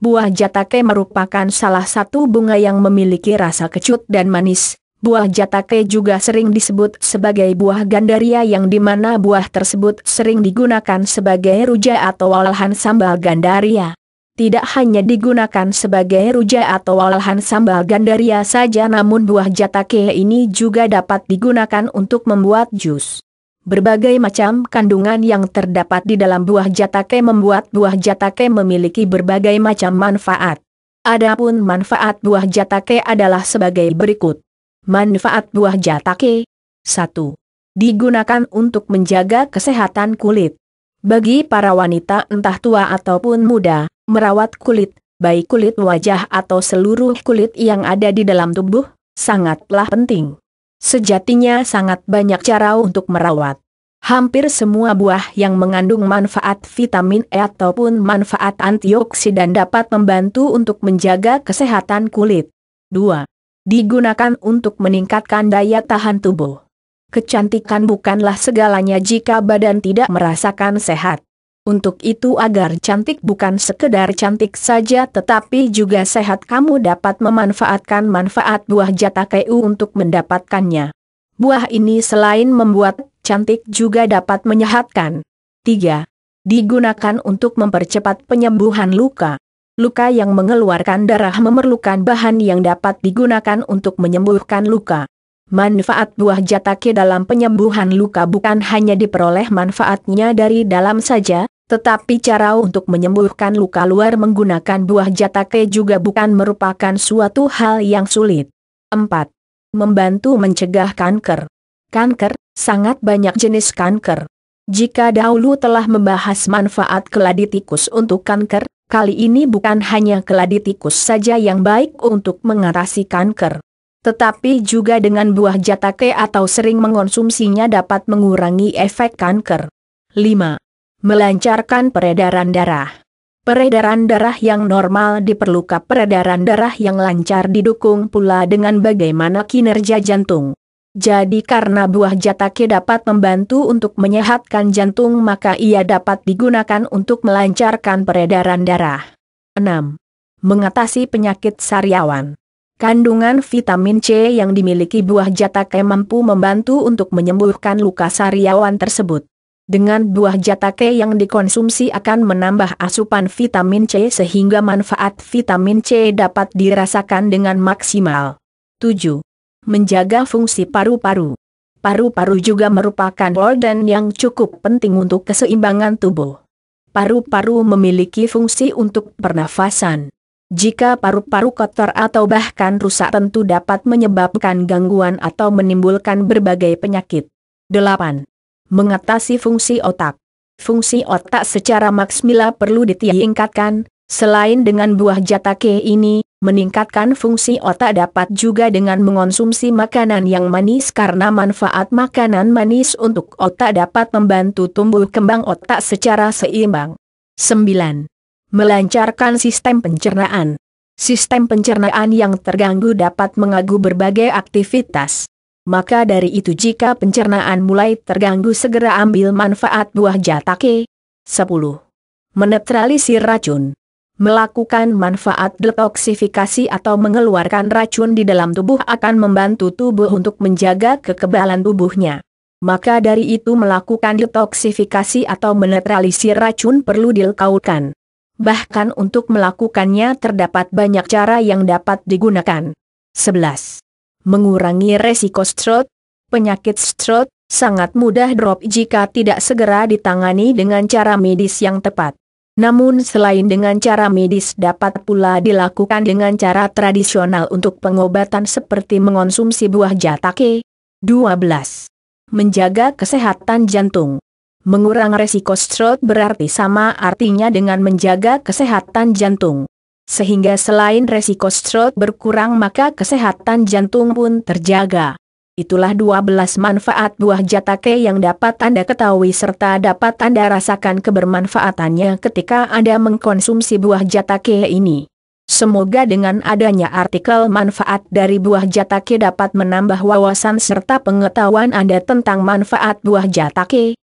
Buah jatake merupakan salah satu bunga yang memiliki rasa kecut dan manis. Buah jatake juga sering disebut sebagai buah gandaria yang mana buah tersebut sering digunakan sebagai ruja atau olahan sambal gandaria. Tidak hanya digunakan sebagai ruja atau olahan sambal gandaria saja namun buah jatake ini juga dapat digunakan untuk membuat jus. Berbagai macam kandungan yang terdapat di dalam buah jatake membuat buah jatake memiliki berbagai macam manfaat. Adapun manfaat buah jatake adalah sebagai berikut. Manfaat buah jatake 1. Digunakan untuk menjaga kesehatan kulit. Bagi para wanita entah tua ataupun muda, merawat kulit, baik kulit wajah atau seluruh kulit yang ada di dalam tubuh, sangatlah penting. Sejatinya sangat banyak cara untuk merawat. Hampir semua buah yang mengandung manfaat vitamin E ataupun manfaat antioksidan dapat membantu untuk menjaga kesehatan kulit. 2. Digunakan untuk meningkatkan daya tahan tubuh. Kecantikan bukanlah segalanya jika badan tidak merasakan sehat. Untuk itu agar cantik bukan sekedar cantik saja tetapi juga sehat kamu dapat memanfaatkan manfaat buah jatah untuk mendapatkannya. Buah ini selain membuat cantik juga dapat menyehatkan. 3. Digunakan untuk mempercepat penyembuhan luka. Luka yang mengeluarkan darah memerlukan bahan yang dapat digunakan untuk menyembuhkan luka. Manfaat buah jatake dalam penyembuhan luka bukan hanya diperoleh manfaatnya dari dalam saja, tetapi cara untuk menyembuhkan luka luar menggunakan buah jatake juga bukan merupakan suatu hal yang sulit. 4. Membantu mencegah kanker. Kanker, sangat banyak jenis kanker. Jika dahulu telah membahas manfaat keladi tikus untuk kanker, kali ini bukan hanya keladi tikus saja yang baik untuk mengatasi kanker. Tetapi juga dengan buah jatake atau sering mengonsumsinya dapat mengurangi efek kanker. 5 melancarkan peredaran darah. Peredaran darah yang normal diperlukan peredaran darah yang lancar didukung pula dengan bagaimana kinerja jantung. Jadi karena buah jatake dapat membantu untuk menyehatkan jantung maka ia dapat digunakan untuk melancarkan peredaran darah. 6. Mengatasi penyakit sariawan. Kandungan vitamin C yang dimiliki buah jatake mampu membantu untuk menyembuhkan luka sariawan tersebut. Dengan buah jatake yang dikonsumsi akan menambah asupan vitamin C sehingga manfaat vitamin C dapat dirasakan dengan maksimal. 7. Menjaga fungsi paru-paru. Paru-paru juga merupakan organ yang cukup penting untuk keseimbangan tubuh. Paru-paru memiliki fungsi untuk pernafasan. Jika paru-paru kotor atau bahkan rusak tentu dapat menyebabkan gangguan atau menimbulkan berbagai penyakit. 8 mengatasi fungsi otak. Fungsi otak secara maksimal perlu ditingkatkan, selain dengan buah jatake ini, meningkatkan fungsi otak dapat juga dengan mengonsumsi makanan yang manis karena manfaat makanan manis untuk otak dapat membantu tumbuh kembang otak secara seimbang. 9. Melancarkan sistem pencernaan. Sistem pencernaan yang terganggu dapat mengagu berbagai aktivitas. Maka dari itu jika pencernaan mulai terganggu segera ambil manfaat buah jatake. 10. Menetralisir racun Melakukan manfaat detoksifikasi atau mengeluarkan racun di dalam tubuh akan membantu tubuh untuk menjaga kekebalan tubuhnya. Maka dari itu melakukan detoksifikasi atau menetralisir racun perlu dilakukan. Bahkan untuk melakukannya terdapat banyak cara yang dapat digunakan. 11 mengurangi resiko stroke. Penyakit stroke sangat mudah drop jika tidak segera ditangani dengan cara medis yang tepat. Namun selain dengan cara medis dapat pula dilakukan dengan cara tradisional untuk pengobatan seperti mengonsumsi buah jatake. 12. Menjaga kesehatan jantung. Mengurangi resiko stroke berarti sama artinya dengan menjaga kesehatan jantung sehingga selain resiko stroke berkurang maka kesehatan jantung pun terjaga. Itulah 12 manfaat buah jatake yang dapat Anda ketahui serta dapat Anda rasakan kebermanfaatannya ketika Anda mengkonsumsi buah jatake ini. Semoga dengan adanya artikel manfaat dari buah jatake dapat menambah wawasan serta pengetahuan Anda tentang manfaat buah jatake,